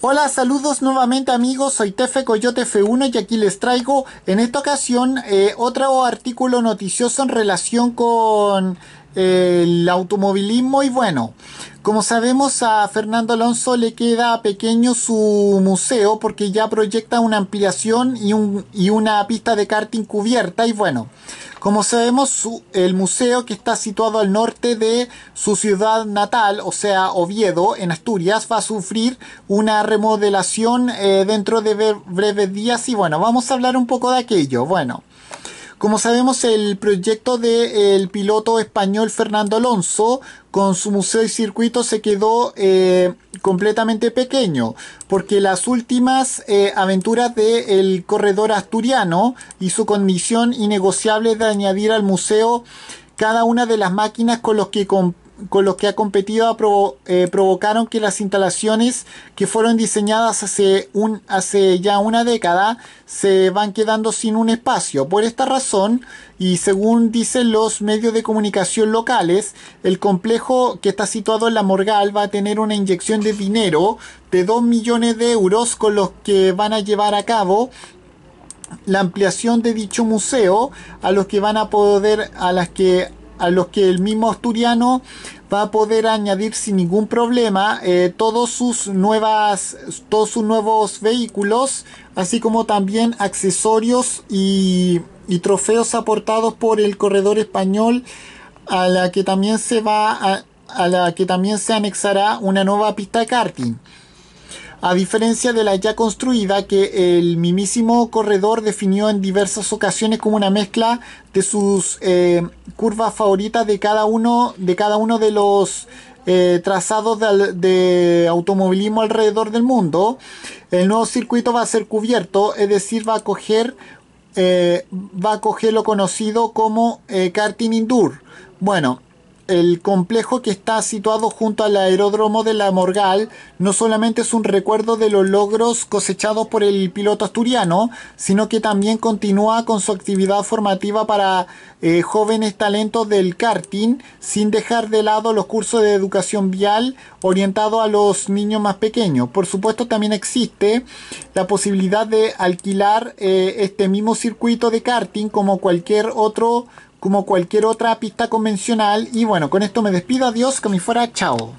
Hola, saludos nuevamente amigos, soy Tefe Coyote F1 y aquí les traigo en esta ocasión eh, otro artículo noticioso en relación con eh, el automovilismo y bueno, como sabemos a Fernando Alonso le queda pequeño su museo porque ya proyecta una ampliación y, y una pista de karting cubierta y bueno. Como sabemos, el museo que está situado al norte de su ciudad natal, o sea, Oviedo, en Asturias, va a sufrir una remodelación eh, dentro de breves días y bueno, vamos a hablar un poco de aquello. Bueno, como sabemos, el proyecto del piloto español Fernando Alonso con su museo y circuito se quedó eh, completamente pequeño, porque las últimas eh, aventuras del corredor asturiano y su condición innegociable de añadir al museo cada una de las máquinas con los que con los que ha competido eh, provocaron que las instalaciones que fueron diseñadas hace, un, hace ya una década se van quedando sin un espacio. Por esta razón, y según dicen los medios de comunicación locales, el complejo que está situado en La Morgal va a tener una inyección de dinero de 2 millones de euros con los que van a llevar a cabo la ampliación de dicho museo a los que van a poder a las que a los que el mismo asturiano va a poder añadir sin ningún problema eh, todos sus nuevas todos sus nuevos vehículos así como también accesorios y, trofeos aportados por el corredor español a la que también se va a, a la que también se anexará una nueva pista karting a diferencia de la ya construida que el mismísimo corredor definió en diversas ocasiones como una mezcla de sus eh, curvas favoritas de cada uno de cada uno de los eh, trazados de, automovilismo alrededor del mundo. El nuevo circuito va a ser cubierto, es decir, va a coger, eh, va a coger lo conocido como karting indoor. Bueno, el complejo que está situado junto al aeródromo de la Morgal no solamente es un recuerdo de los logros cosechados por el piloto asturiano, sino que también continúa con su actividad formativa para eh, jóvenes talentos del karting, sin dejar de lado los cursos de educación vial orientados a los niños más pequeños. Por supuesto, también existe la posibilidad de alquilar eh, este mismo circuito de karting como cualquier otro como cualquier otra pista convencional. Y bueno, con esto me despido, adiós, que me fuera, chao.